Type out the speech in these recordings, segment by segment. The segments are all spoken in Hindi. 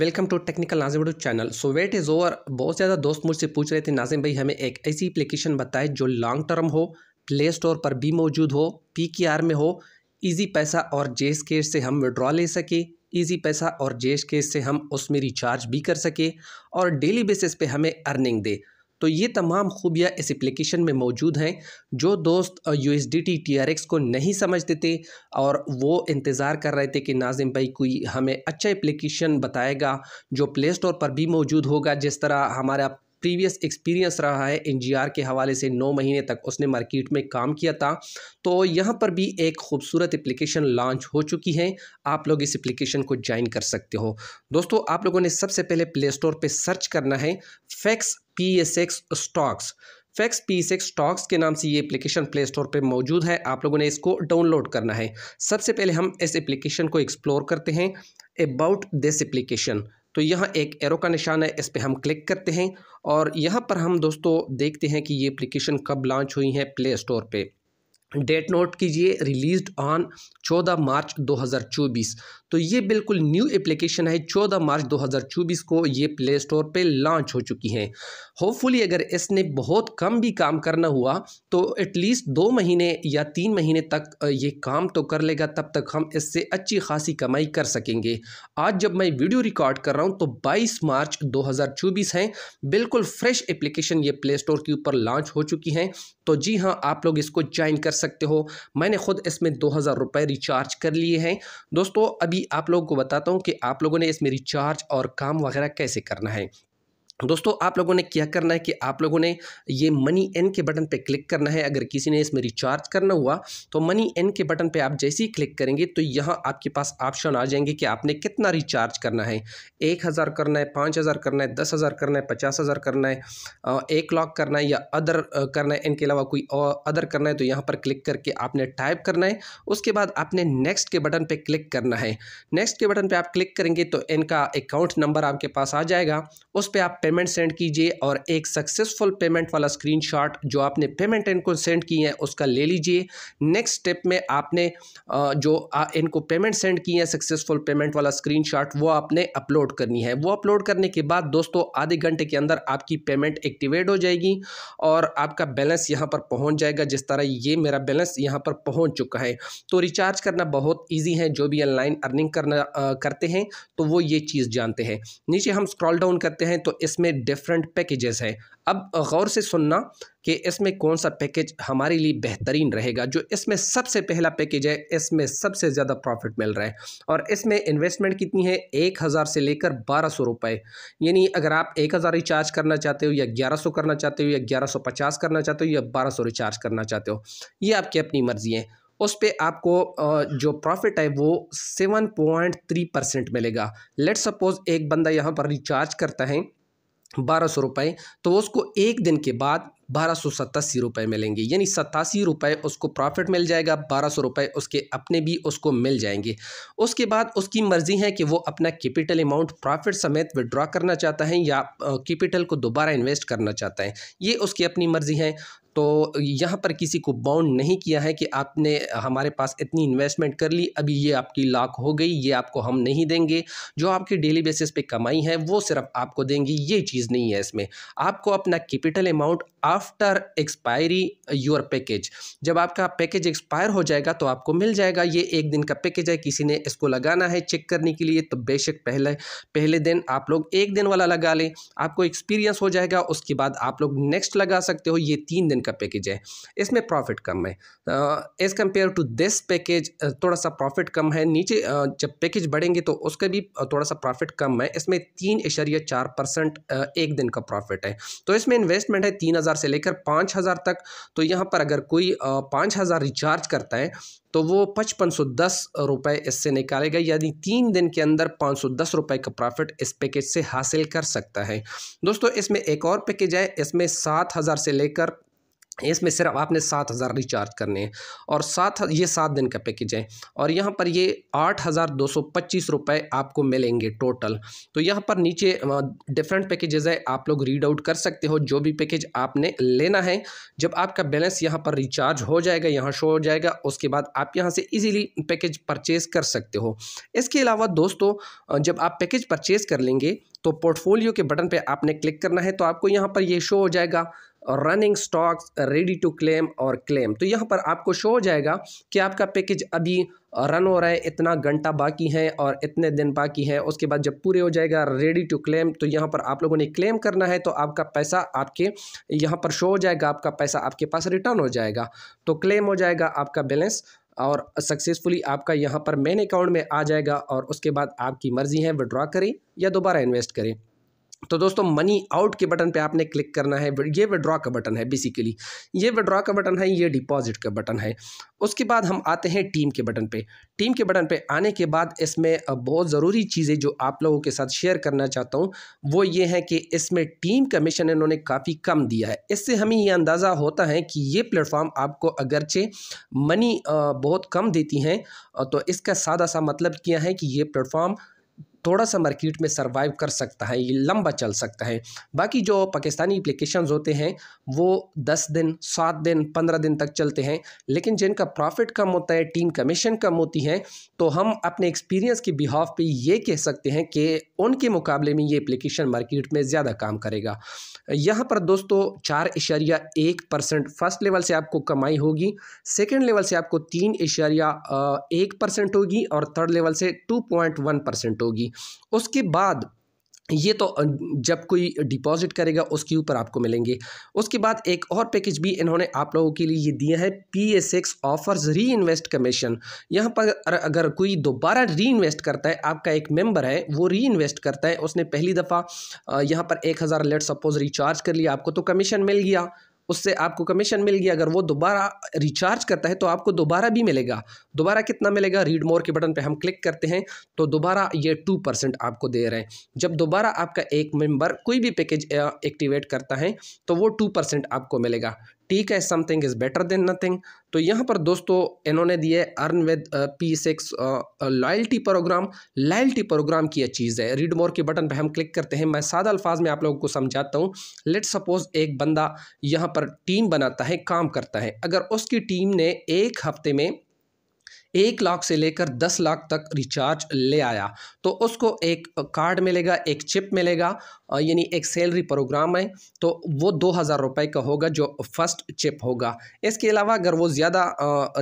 वेलकम टू टेक्निकल नाजिम बडू channel so wait is over बहुत ज़्यादा दोस्त मुझसे पूछ रहे थे नाजिम भाई हमें एक ऐसी एप्लीकेशन बताएं जो लॉन्ग टर्म हो प्ले स्टोर पर भी मौजूद हो पी के आर में हो ईजी पैसा और जेस केस से हम विड्रॉ ले सकें ईजी पैसा और जेस केस से हम उसमें रिचार्ज भी कर सकें और डेली बेसिस पे हमें अर्निंग दे तो ये तमाम खूबियाँ इस एप्लीकेशन में मौजूद हैं जो दोस्त U S D T T R X को नहीं समझते थे और वो इंतज़ार कर रहे थे कि नाजिम भाई कोई हमें अच्छा एप्लीकेशन बताएगा जो प्ले स्टोर पर भी मौजूद होगा जिस तरह हमारा प्रीवियस एक्सपीरियंस रहा है एनजीआर के हवाले से नौ महीने तक उसने मार्केट में काम किया था तो यहाँ पर भी एक खूबसूरत एप्लीकेशन लॉन्च हो चुकी है आप लोग इस एप्लीकेशन को ज्वाइन कर सकते हो दोस्तों आप लोगों ने सबसे पहले प्ले स्टोर पर सर्च करना है fax P S X stocks fax P S X stocks के नाम से ये एप्लीकेशन प्ले स्टोर पर मौजूद है आप लोगों ने इसको डाउनलोड करना है सबसे पहले हम इस एप्लीकेशन को एक्सप्लोर करते हैं अबाउट दिस एप्लीकेशन तो यहाँ एक एरो का निशान है इस पर हम क्लिक करते हैं और यहाँ पर हम दोस्तों देखते हैं कि ये एप्लीकेशन कब लॉन्च हुई है प्ले स्टोर पर डेट नोट कीजिए रिलीज्ड ऑन 14 मार्च 2024 तो ये बिल्कुल न्यू एप्लीकेशन है 14 मार्च 2024 को ये प्ले स्टोर पर लॉन्च हो चुकी हैं होपफुली अगर इसने बहुत कम भी काम करना हुआ तो एटलीस्ट दो महीने या तीन महीने तक ये काम तो कर लेगा तब तक हम इससे अच्छी खासी कमाई कर सकेंगे आज जब मैं वीडियो रिकॉर्ड कर रहा हूँ तो बाईस मार्च दो हैं बिल्कुल फ्रेश एप्लीकेशन ये प्ले स्टोर के ऊपर लॉन्च हो चुकी हैं तो जी हाँ आप लोग इसको ज्वाइन कर सकते हो मैंने खुद इसमें दो हज़ार रुपये रिचार्ज कर लिए हैं दोस्तों अभी आप लोगों को बताता हूँ कि आप लोगों ने इसमें रिचार्ज और काम वगैरह कैसे करना है दोस्तों आप लोगों ने क्या करना है कि आप लोगों ने ये मनी एन के बटन पे क्लिक करना है अगर किसी ने इसमें रिचार्ज करना हुआ तो मनी एन के बटन पे आप जैसे ही क्लिक करेंगे तो यहाँ आपके पास ऑप्शन आ जाएंगे कि आपने कितना रिचार्ज करना है एक हज़ार करना है पाँच हज़ार करना है दस हज़ार करना है पचास हज़ार करना है एक लॉक करना है या अदर करना है इनके अलावा कोई और अदर करना है तो यहाँ पर क्लिक करके आपने टाइप करना है उसके बाद आपने नेक्स्ट के बटन पर क्लिक करना है नेक्स्ट के बटन पर आप क्लिक करेंगे तो इनका अकाउंट नंबर आपके पास आ जाएगा उस पर आप पेमेंट सेंड कीजिए और एक सक्सेसफुल पेमेंट वाला स्क्रीनशॉट जो आपने पेमेंट इनको सेंड की है उसका ले लीजिए नेक्स्ट स्टेप में आपने जो इनको पेमेंट सेंड की है सक्सेसफुल पेमेंट वाला स्क्रीन वो आपने अपलोड करनी है वो अपलोड करने के बाद दोस्तों आधे घंटे के अंदर आपकी पेमेंट एक्टिवेट हो जाएगी और आपका बैलेंस यहाँ पर पहुँच जाएगा जिस तरह ये मेरा बैलेंस यहाँ पर पहुँच चुका है तो रिचार्ज करना बहुत ईजी है जो भी ऑनलाइन अर्निंग करना करते हैं तो वो ये चीज़ जानते हैं नीचे हम स्क्रॉल डाउन करते हैं तो इस इसमें डिफरेंट पैकेजेस हैं अब गौर से सुनना कि इसमें कौन सा पैकेज हमारे लिए बेहतरीन रहेगा जो इसमें सबसे पहला पैकेज है इसमें सबसे ज़्यादा प्रॉफिट मिल रहा है और इसमें इन्वेस्टमेंट कितनी है एक हज़ार से लेकर बारह सौ रुपये यानी अगर आप एक हज़ार रिचार्ज करना चाहते हो या ग्यारह सौ करना चाहते हो या ग्यारह सौ पचास करना चाहते हो या बारह सौ रिचार्ज करना चाहते हो ये आपकी अपनी मर्ज़ी है उस पर आपको जो प्रॉफिट है वो सेवन पॉइंट थ्री परसेंट मिलेगा लेट सपोज़ एक बंदा यहाँ पर रिचार्ज करता है बारह सौ रुपये तो उसको एक दिन के बाद बारह सौ सतासी रुपये मिलेंगे यानी सतासी रुपये उसको प्रॉफिट मिल जाएगा बारह सौ रुपये उसके अपने भी उसको मिल जाएंगे उसके बाद उसकी मर्ज़ी है कि वो अपना कैपिटल अमाउंट प्रॉफिट समेत विड्रॉ करना चाहता है या कैपिटल को दोबारा इन्वेस्ट करना चाहता है ये उसकी अपनी मर्ज़ी है तो यहाँ पर किसी को बाउंड नहीं किया है कि आपने हमारे पास इतनी इन्वेस्टमेंट कर ली अभी ये आपकी लॉक हो गई ये आपको हम नहीं देंगे जो आपकी डेली बेसिस पे कमाई है वो सिर्फ आपको देंगे ये चीज़ नहीं है इसमें आपको अपना capital amount after expiry your package जब आपका पैकेज एक्सपायर हो जाएगा तो आपको मिल जाएगा ये एक दिन का पैकेज है किसी ने इसको लगाना है चेक करने के लिए तो बेशक पहले पहले दिन आप लोग एक दिन वाला लगा लें आपको एक्सपीरियंस हो जाएगा उसके बाद आप लोग नेक्स्ट लगा सकते हो ये तीन दिन का पैकेज है इसमें प्रॉफिट कम है as compare to this package थोड़ा सा प्रॉफिट कम है नीचे जब पैकेज बढ़ेंगे तो उसका भी थोड़ा सा प्रॉफिट कम है इसमें तीन इशारिया चार परसेंट एक दिन का प्रॉफिट है तो इसमें इन्वेस्टमेंट है तीन हज़ार से लेकर पाँच हज़ार तक तो यहाँ पर अगर कोई पाँच हज़ार रिचार्ज करता है तो वो पचपन सौ दस रुपये इससे निकालेगा यानी तीन दिन के अंदर पाँच सौ दस रुपये का प्रॉफिट इस पैकेज से हासिल कर सकता है दोस्तों इसमें एक और पैकेज है इसमें सात हज़ार से लेकर इसमें सिर्फ आपने सात हज़ार रिचार्ज करने हैं और सात ये सात दिन का पैकेज है और यहाँ पर ये आठ हज़ार दो सौ पच्चीस रुपये आपको मिलेंगे टोटल तो यहाँ पर नीचे डिफरेंट पैकेजेज है आप लोग रीड आउट कर सकते हो जो भी पैकेज आपने लेना है जब आपका बैलेंस यहाँ पर रिचार्ज हो जाएगा यहाँ शो हो जाएगा उसके बाद आप यहाँ से ईजिली पैकेज परचेज़ कर सकते हो इसके अलावा दोस्तों जब आप पैकेज परचेज़ कर लेंगे तो पोर्टफोलियो के बटन पर आपने क्लिक करना है तो आपको यहाँ पर ये शो हो जाएगा और running stocks ready to claim और क्लेम तो यहाँ पर आपको शो हो जाएगा कि आपका पैकेज अभी रन हो रहा है इतना घंटा बाकी है और इतने दिन बाकी है उसके बाद जब पूरे हो जाएगा रेडी टू क्लेम तो यहाँ पर आप लोगों ने क्लेम करना है तो आपका पैसा आपके यहाँ पर शो हो जाएगा आपका पैसा आपके पास रिटर्न हो जाएगा तो क्लेम हो जाएगा आपका बैलेंस और सक्सेसफुली आपका यहाँ पर मेन अकाउंट में आ जाएगा और उसके बाद आपकी मर्ज़ी है विड्रॉ करें या दोबारा इन्वेस्ट करें तो दोस्तों मनी आउट के बटन पे आपने क्लिक करना है ये विड्रॉ का बटन है बेसिकली ये विड्रॉ का बटन है ये डिपॉजिट का बटन है उसके बाद हम आते हैं टीम के बटन पे टीम के बटन पे आने के बाद इसमें बहुत ज़रूरी चीज़ें जो आप लोगों के साथ शेयर करना चाहता हूँ वो ये है कि इसमें टीम कमीशन इन्होंने काफ़ी कम दिया है इससे हमें ये अंदाज़ा होता है कि ये प्लेटफॉर्म आपको अगरचे मनी बहुत कम देती हैं तो इसका सादा सा मतलब किया है कि ये प्लेटफॉर्म थोड़ा सा मार्केट में सर्वाइव कर सकता है ये लंबा चल सकता है बाकी जो पाकिस्तानी एप्लीकेशन होते हैं वो दस दिन सात दिन पंद्रह दिन तक चलते हैं लेकिन जिनका प्रॉफिट कम होता है टीम कमीशन कम होती है तो हम अपने एक्सपीरियंस के बिहाफ पे ये कह सकते हैं कि उनके मुकाबले में ये एप्लीकेशन मार्केट में ज़्यादा काम करेगा यहाँ पर दोस्तों चार इशारिया एक परसेंट फर्स्ट लेवल से आपको कमाई होगी सेकेंड लेवल से आपको तीन इशारिया एक परसेंट होगी और थर्ड लेवल से टू पॉइंट वन परसेंट होगी उसके बाद ये तो जब कोई डिपॉजिट करेगा उसके ऊपर आपको मिलेंगे उसके बाद एक और पैकेज भी इन्होंने आप लोगों के लिए ये दिया है P offers reinvest commission यहाँ पर अगर कोई दोबारा री इन्वेस्ट करता है आपका एक मेंबर है वो री इन्वेस्ट करता है उसने पहली दफ़ा यहाँ पर एक हज़ार लेट सपोज रिचार्ज कर लिया आपको तो कमीशन मिल गया उससे आपको कमीशन मिल गया अगर वो दोबारा रिचार्ज करता है तो आपको दोबारा भी मिलेगा दोबारा कितना मिलेगा रीड मोर के बटन पे हम क्लिक करते हैं तो दोबारा ये टू परसेंट आपको दे रहे हैं जब दोबारा आपका एक मेंबर कोई भी पैकेज एक्टिवेट करता है तो वो टू परसेंट आपको मिलेगा ठीक है something is better than nothing तो यहाँ पर दोस्तों इन्होंने दिए earn with P six loyalty program loyalty program की यह चीज़ है रीड मोर के बटन पर हम क्लिक करते हैं मैं सादा अल्फाज में आप लोगों को समझाता हूँ लेट सपोज एक बंदा यहाँ पर टीम बनाता है काम करता है अगर उसकी टीम ने एक हफ्ते में एक लाख से लेकर दस लाख तक रिचार्ज ले आया तो उसको एक कार्ड मिलेगा एक चिप मिलेगा यानी एक सैलरी प्रोग्राम है तो वो दो हज़ार रुपये का होगा जो फर्स्ट चिप होगा इसके अलावा अगर वो ज़्यादा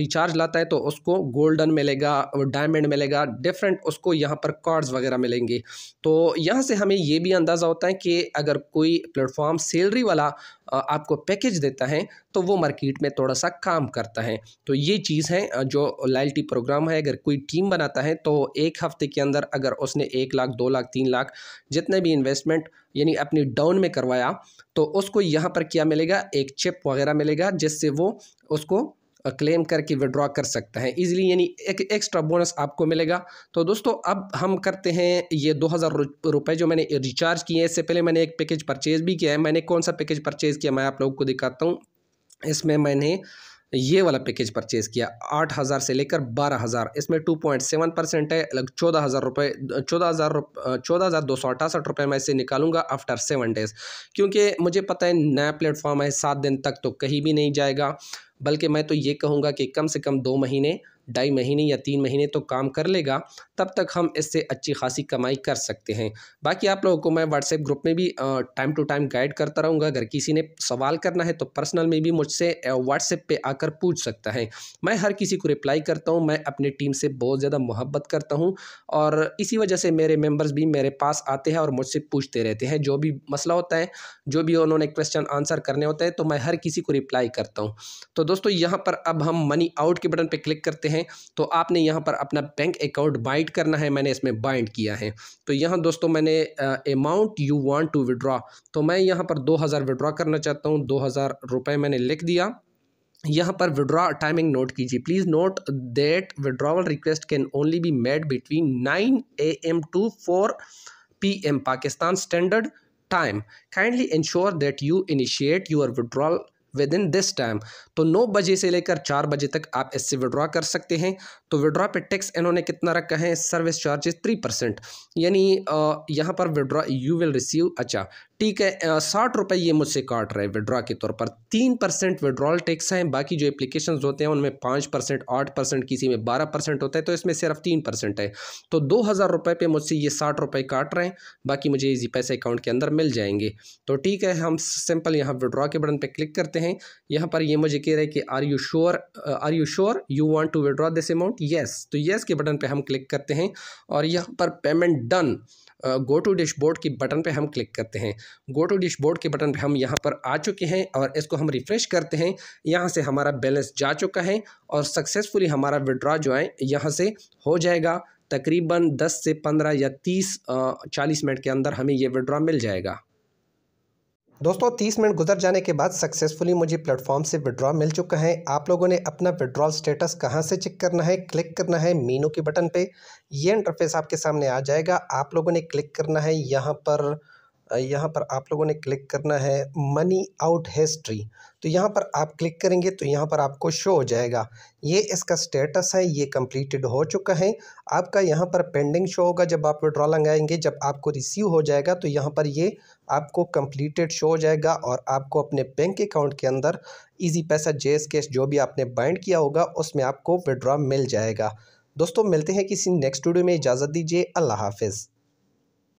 रिचार्ज लाता है तो उसको गोल्डन मिलेगा डायमंड मिलेगा डिफरेंट उसको यहाँ पर कार्ड्स वगैरह मिलेंगे तो यहाँ से हमें ये भी अंदाज़ा होता है कि अगर कोई प्लेटफॉर्म सैलरी वाला आपको पैकेज देता है तो वो मार्केट में थोड़ा सा काम करता है तो ये चीज़ है जो लॉयल्टी प्रोग्राम है अगर कोई टीम बनाता है तो एक हफ्ते के अंदर अगर उसने एक लाख दो लाख तीन लाख जितने भी इन्वेस्टमेंट यानी अपनी डाउन में करवाया तो उसको यहाँ पर क्या मिलेगा एक चिप वगैरह मिलेगा जिससे वो उसको क्लेम करके विड्रॉ कर सकते हैं इजीली यानी एक एक्स्ट्रा बोनस आपको मिलेगा तो दोस्तों अब हम करते हैं ये दो हज़ार रुपये जो मैंने रिचार्ज किए हैं इससे पहले मैंने एक पैकेज परचेज़ भी किया है मैंने कौन सा पैकेज परचेज़ किया मैं आप लोगों को दिखाता हूँ इसमें मैंने ये वाला पैकेज परचेज़ किया आठ हज़ार से लेकर बारह हज़ार इसमें टू पॉइंट सेवन परसेंट है लग चौदह हज़ार रुपये चौदह हज़ार चौदह हज़ार दो सौ अठासठ रुपये मैं इसे निकालूंगा आफ्टर सेवन डेज़ क्योंकि मुझे पता है नया प्लेटफॉर्म है सात दिन तक तो कहीं भी नहीं जाएगा बल्कि मैं तो ये कहूँगा कि कम से कम दो महीने ढाई महीने या तीन महीने तो काम कर लेगा तब तक हम इससे अच्छी खासी कमाई कर सकते हैं बाकी आप लोगों को मैं व्हाट्सएप ग्रुप में भी टाइम टू टाइम गाइड करता रहूँगा अगर किसी ने सवाल करना है तो पर्सनल में भी मुझसे व्हाट्सएप पर आकर पूछ सकता है मैं हर किसी को रिप्लाई करता हूँ मैं अपनी टीम से बहुत ज़्यादा मोहब्बत करता हूँ और इसी वजह से मेरे मेम्बर्स भी मेरे पास आते हैं और मुझसे पूछते रहते हैं जो भी मसला होता है जो भी उन्होंने क्वेश्चन आंसर करने होते हैं तो मैं हर किसी को रिप्लाई करता हूँ तो दोस्तों यहाँ पर अब हम मनी आउट के बटन पर क्लिक करते हैं है तो आपने यहाँ पर अपना बैंक अकाउंट बाइंड करना है मैंने इसमें बाइंड किया है तो यहाँ दोस्तों मैंने amount you want to withdraw तो मैं यहाँ पर दो हज़ार विड्रॉ करना चाहता हूँ दो हज़ार रुपये मैंने लिख दिया यहाँ पर विड्रॉ टाइमिंग नोट कीजिए please note that withdrawal request can only be made between nine A M to four P M Pakistan standard time kindly ensure that you initiate your withdrawal within this time तो नौ बजे से लेकर चार बजे तक आप इससे विड्रॉ कर सकते हैं तो विड्रॉ पे टैक्स इन्होंने कितना रखा है सर्विस चार्जेस थ्री परसेंट यानी यहाँ पर विड्रॉ यू विल रिसीव अच्छा ठीक है साठ रुपये ये मुझसे काट रहा है विड्रॉ के तौर पर तीन परसेंट विड्रॉल टैक्स हैं बाकी जो एप्लीकेशन होते हैं उनमें पाँच परसेंट आठ परसेंट किसी में बारह परसेंट होता है तो इसमें सिर्फ तीन परसेंट है तो दो हज़ार रुपये पर मुझसे ये साठ रुपये काट रहे हैं बाकी मुझे इजी पैसे अकाउंट के अंदर मिल जाएंगे तो ठीक है हम सिंपल यहाँ विड्रॉ के बटन पर क्लिक करते हैं यहाँ पर ये मुझे कह रहे हैं कि are you sure are you sure you want to withdraw this amount yes तो येस के बटन पर हम क्लिक करते हैं और यहाँ पर payment done go to dashboard की बटन पे हम क्लिक करते हैं गो टू डिश के बटन पर हम यहाँ पर आ चुके हैं और इसको हम रिफ़्रेश करते हैं यहाँ से हमारा बैलेंस जा चुका है और सक्सेसफुली हमारा विड्रॉ जो है यहाँ से हो जाएगा तकरीबन 10 से 15 या 30 40 मिनट के अंदर हमें ये विड्रॉ मिल जाएगा दोस्तों 30 मिनट गुजर जाने के बाद सक्सेसफुली मुझे प्लेटफॉर्म से विड्रॉ मिल चुका है आप लोगों ने अपना विड्रॉल स्टेटस कहां से चेक करना है क्लिक करना है मीनू के बटन पे ये इंटरफेस आपके सामने आ जाएगा आप लोगों ने क्लिक करना है यहाँ पर यहाँ पर आप लोगों ने क्लिक करना है मनी आउट हिस्ट्री तो यहाँ पर आप क्लिक करेंगे तो यहाँ पर आपको शो हो जाएगा ये इसका स्टेटस है ये कंप्लीटेड हो चुका है आपका यहाँ पर पेंडिंग शो होगा जब आप विड्रॉ लगाएंगे जब आपको रिसीव हो जाएगा तो यहाँ पर ये आपको कंप्लीटेड शो हो जाएगा और आपको अपने बैंक अकाउंट के अंदर इजी पैसा जेस केस जो भी आपने बाइंड किया होगा उसमें आपको विड्रॉ मिल जाएगा दोस्तों मिलते हैं किसी नेक्स्ट वीडियो में इजाज़त दीजिए अल्लाह हाफिज़